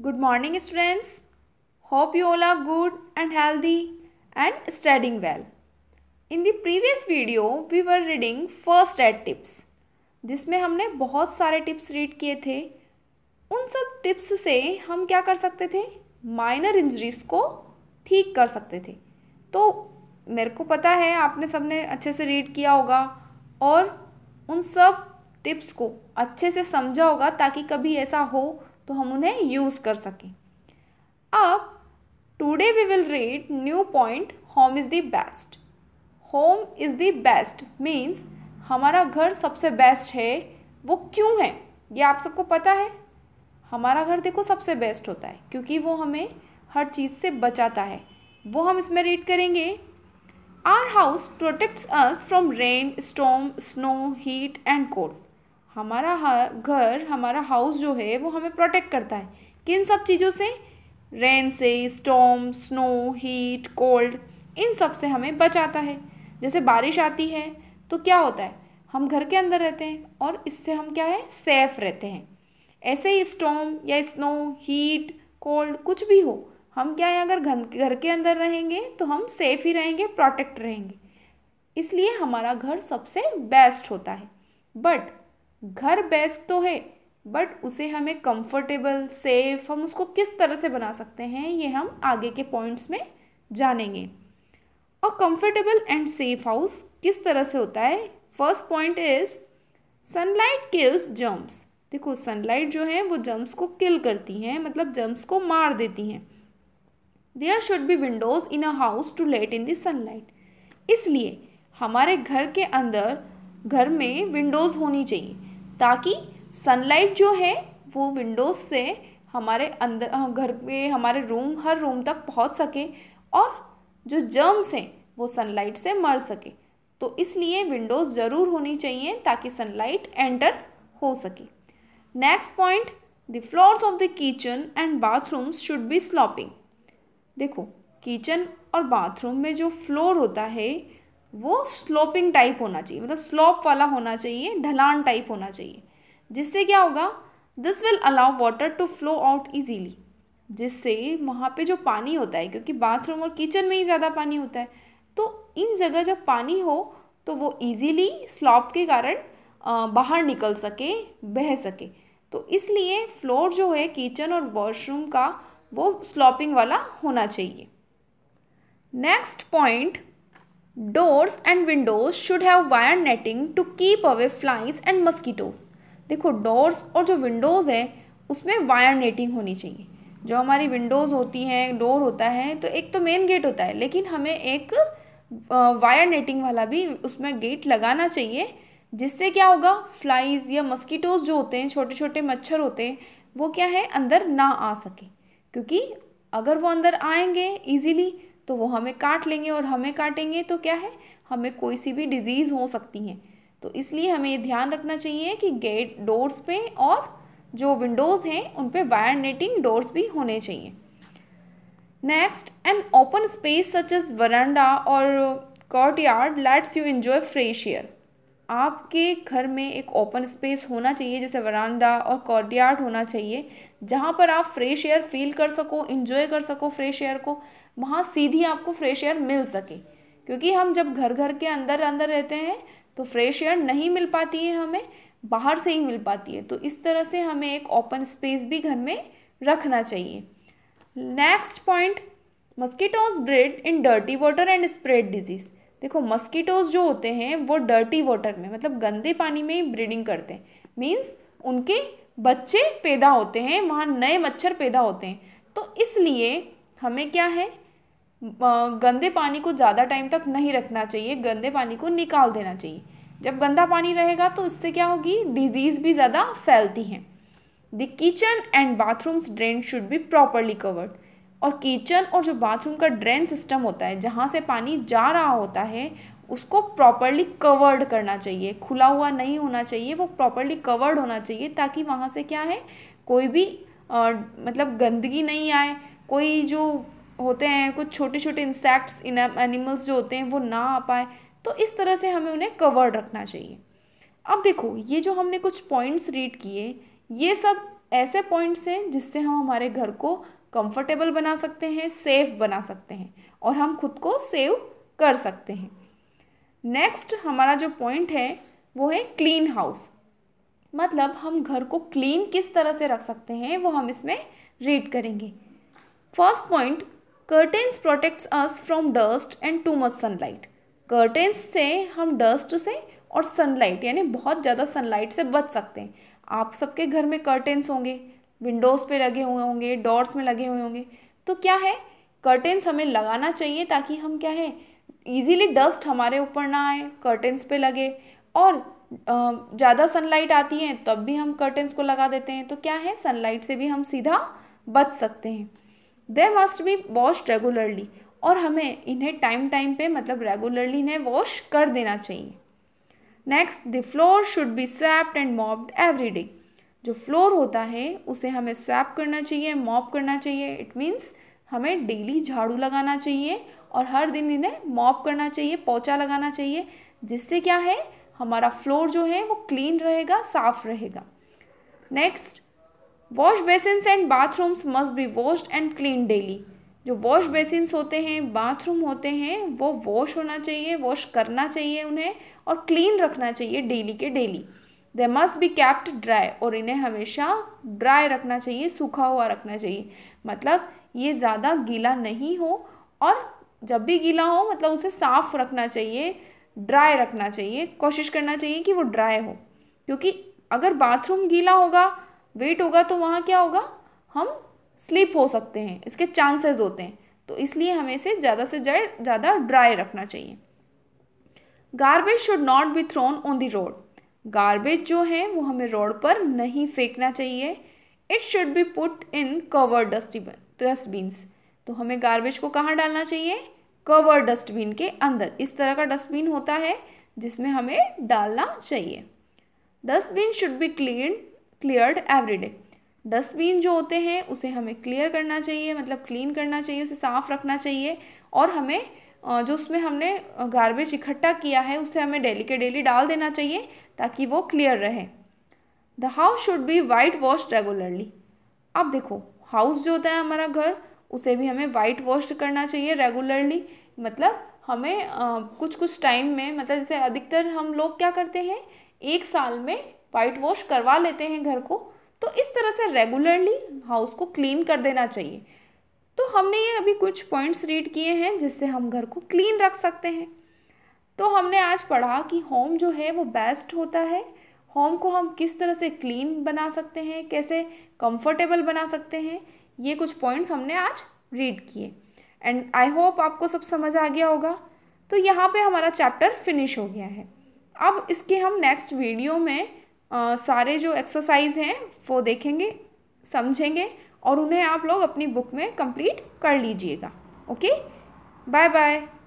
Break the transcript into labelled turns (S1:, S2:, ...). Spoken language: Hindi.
S1: good morning students hope you all are good and healthy and studying well in the previous video we were reading first aid tips जिसमें हमने बहुत सारे टिप्स रीड किए थे उन सब टिप्स से हम क्या कर सकते थे माइनर इंजरीज को ठीक कर सकते थे तो मेरे को पता है आपने सबने अच्छे से रीड किया होगा और उन सब टिप्स को अच्छे से समझा होगा ताकि कभी ऐसा हो तो हम उन्हें यूज़ कर सकें अब today we will read new point home is the best home is the best means हमारा घर सबसे बेस्ट है वो क्यों है ये आप सबको पता है हमारा घर देखो सबसे बेस्ट होता है क्योंकि वो हमें हर चीज़ से बचाता है वो हम इसमें रीड करेंगे our house protects us from rain storm snow heat and cold हमारा घर हमारा हाउस जो है वो हमें प्रोटेक्ट करता है किन सब चीज़ों से रेन से स्टॉम स्नो हीट कोल्ड इन सब से हमें बचाता है जैसे बारिश आती है तो क्या होता है हम घर के अंदर रहते हैं और इससे हम क्या है सेफ़ रहते हैं ऐसे ही स्टॉम या स्नो हीट कोल्ड कुछ भी हो हम क्या है अगर घर के अंदर रहेंगे तो हम सेफ़ ही रहेंगे प्रोटेक्ट रहेंगे इसलिए हमारा घर सबसे बेस्ट होता है बट घर बेस्ट तो है बट उसे हमें कंफर्टेबल सेफ हम उसको किस तरह से बना सकते हैं ये हम आगे के पॉइंट्स में जानेंगे और कंफर्टेबल एंड सेफ हाउस किस तरह से होता है first point is sunlight kills germs देखो सनलाइट जो है वो जम्प्स को किल करती हैं मतलब जम्प्स को मार देती हैं there should be windows in a house to let in the sunlight इसलिए हमारे घर के अंदर घर में विंडोज़ होनी चाहिए ताकि सनलाइट जो है वो विंडोज़ से हमारे अंदर घर पे हमारे रूम हर रूम तक पहुंच सके और जो जर्म्स हैं वो सनलाइट से मर सके तो इसलिए विंडोज़ ज़रूर होनी चाहिए ताकि सनलाइट एंटर हो सके next point the floors of the kitchen and bathrooms should be sloping देखो किचन और बाथरूम में जो फ्लोर होता है वो स्लोपिंग टाइप होना चाहिए मतलब स्लोप वाला होना चाहिए ढलान टाइप होना चाहिए जिससे क्या होगा this will allow water to flow out easily जिससे वहाँ पे जो पानी होता है क्योंकि बाथरूम और किचन में ही ज़्यादा पानी होता है तो इन जगह जब पानी हो तो वो ईजीली स्लॉप के कारण बाहर निकल सके बह सके तो इसलिए फ्लोर जो है किचन और वॉशरूम का वो स्लॉपिंग वाला होना चाहिए next point doors and windows should have wire netting to keep away flies and mosquitoes देखो डोर्स और जो विंडोज़ है उसमें वायर नेटिंग होनी चाहिए जो हमारी विंडोज़ होती हैं डोर होता है तो एक तो मेन गेट होता है लेकिन हमें एक वायर नेटिंग वाला भी उसमें गेट लगाना चाहिए जिससे क्या होगा फ्लाइज या मस्कीटोज जो होते हैं छोटे छोटे मच्छर होते हैं वो क्या है अंदर ना आ सके क्योंकि अगर वो अंदर आएंगे ईजीली तो वो हमें काट लेंगे और हमें काटेंगे तो क्या है हमें कोई सी भी डिजीज़ हो सकती हैं तो इसलिए हमें ये ध्यान रखना चाहिए कि गेट डोर्स पे और जो विंडोज़ हैं उन पे वायर नेटिंग डोर्स भी होने चाहिए next an open space such as veranda और courtyard lets you enjoy fresh air आपके घर में एक ओपन स्पेस होना चाहिए जैसे वरांडा और कॉर्डियार्ड होना चाहिए जहाँ पर आप फ्रेश एयर फील कर सको इन्जॉय कर सको फ्रेश एयर को वहाँ सीधी आपको फ्रेश एयर मिल सके क्योंकि हम जब घर घर के अंदर अंदर रहते हैं तो फ्रेश एयर नहीं मिल पाती है हमें बाहर से ही मिल पाती है तो इस तरह से हमें एक ओपन स्पेस भी घर में रखना चाहिए next point mosquitoes breed in dirty water and spread diseases देखो मस्कीटोज जो होते हैं वो डर्टी वाटर में मतलब गंदे पानी में ही ब्रीडिंग करते हैं मीन्स उनके बच्चे पैदा होते हैं वहाँ नए मच्छर पैदा होते हैं तो इसलिए हमें क्या है गंदे पानी को ज़्यादा टाइम तक नहीं रखना चाहिए गंदे पानी को निकाल देना चाहिए जब गंदा पानी रहेगा तो इससे क्या होगी डिजीज़ भी ज़्यादा फैलती हैं the kitchen and bathrooms drain should be properly covered और किचन और जो बाथरूम का ड्रेन सिस्टम होता है जहाँ से पानी जा रहा होता है उसको प्रॉपरली कवर्ड करना चाहिए खुला हुआ नहीं होना चाहिए वो प्रॉपरली कवर्ड होना चाहिए ताकि वहाँ से क्या है कोई भी आ, मतलब गंदगी नहीं आए कोई जो होते हैं कुछ छोटे छोटे इंसेक्ट्स एनिमल्स जो होते हैं वो ना आ पाए तो इस तरह से हमें उन्हें कवर्ड रखना चाहिए अब देखो ये जो हमने कुछ पॉइंट्स रीड किए ये सब ऐसे पॉइंट्स हैं जिससे हम हमारे घर को कंफर्टेबल बना सकते हैं सेफ बना सकते हैं और हम खुद को सेव कर सकते हैं नेक्स्ट हमारा जो पॉइंट है वो है क्लीन हाउस मतलब हम घर को क्लीन किस तरह से रख सकते हैं वो हम इसमें रीड करेंगे first point curtains protects us from dust and too much sunlight curtains से हम डस्ट से और सनलाइट यानी बहुत ज़्यादा सनलाइट से बच सकते हैं आप सबके घर में कर्टेंस होंगे विंडोज़ पे लगे हुए होंगे डोर्स में लगे हुए होंगे तो क्या है कर्टेंस हमें लगाना चाहिए ताकि हम क्या है ईजीली डस्ट हमारे ऊपर ना आए कर्टेंस पे लगे और ज़्यादा सनलाइट आती है तब भी हम कर्टेंस को लगा देते हैं तो क्या है सनलाइट से भी हम सीधा बच सकते हैं they must be wash regularly और हमें इन्हें टाइम टाइम पे मतलब रेगुलरली इन्हें वॉश कर देना चाहिए next the floor should be swept and mopped every day जो फ्लोर होता है उसे हमें स्वैप करना चाहिए मॉप करना चाहिए इट मीन्स हमें डेली झाड़ू लगाना चाहिए और हर दिन इन्हें मॉप करना चाहिए पोचा लगाना चाहिए जिससे क्या है हमारा फ्लोर जो है वो क्लीन रहेगा साफ रहेगा next wash basins and bathrooms must be washed and clean daily जो वॉश बेसिन्स होते हैं बाथरूम होते हैं वो वॉश होना चाहिए वॉश करना चाहिए उन्हें और क्लीन रखना चाहिए डेली के daily they must be kept dry और इन्हें हमेशा ड्राई रखना चाहिए सूखा हुआ रखना चाहिए मतलब ये ज़्यादा गीला नहीं हो और जब भी गीला हो मतलब उसे साफ़ रखना चाहिए ड्राई रखना चाहिए कोशिश करना चाहिए कि वो ड्राई हो क्योंकि अगर बाथरूम गीला होगा वेट होगा तो वहाँ क्या होगा हम स्लिप हो सकते हैं इसके चांसेस होते हैं तो इसलिए हमें इसे ज़्यादा से ज़्यादा ड्राई रखना चाहिए garbage should not be thrown on the road garbage जो है वो हमें रोड पर नहीं फेंकना चाहिए it should be put in cover dustbin dustbins तो हमें गार्बेज को कहाँ डालना चाहिए कवर डस्टबिन के अंदर इस तरह का डस्टबिन होता है जिसमें हमें डालना चाहिए dustbin should be clean cleared every day dustbin जो होते हैं उसे हमें क्लियर करना चाहिए मतलब क्लीन करना चाहिए उसे साफ़ रखना चाहिए और हमें जो उसमें हमने गार्बेज इकट्ठा किया है उसे हमें डेली के डेली डाल देना चाहिए ताकि वो क्लियर रहे the house should be whitewash regularly अब देखो हाउस जो होता है हमारा घर उसे भी हमें वाइट वॉश करना चाहिए रेगुलरली मतलब हमें आ, कुछ कुछ टाइम में मतलब जैसे अधिकतर हम लोग क्या करते हैं एक साल में वाइट वॉश करवा लेते हैं घर को तो इस तरह से रेगुलरली हाउस को क्लीन कर देना चाहिए तो हमने ये अभी कुछ पॉइंट्स रीड किए हैं जिससे हम घर को क्लीन रख सकते हैं तो हमने आज पढ़ा कि होम जो है वो बेस्ट होता है होम को हम किस तरह से क्लीन बना सकते हैं कैसे कंफर्टेबल बना सकते हैं ये कुछ पॉइंट्स हमने आज रीड किए एंड आई होप आपको सब समझ आ गया होगा तो यहाँ पे हमारा चैप्टर फिनिश हो गया है अब इसके हम नेक्स्ट वीडियो में आ, सारे जो एक्सरसाइज हैं वो देखेंगे समझेंगे और उन्हें आप लोग अपनी बुक में कंप्लीट कर लीजिएगा ओके बाय बाय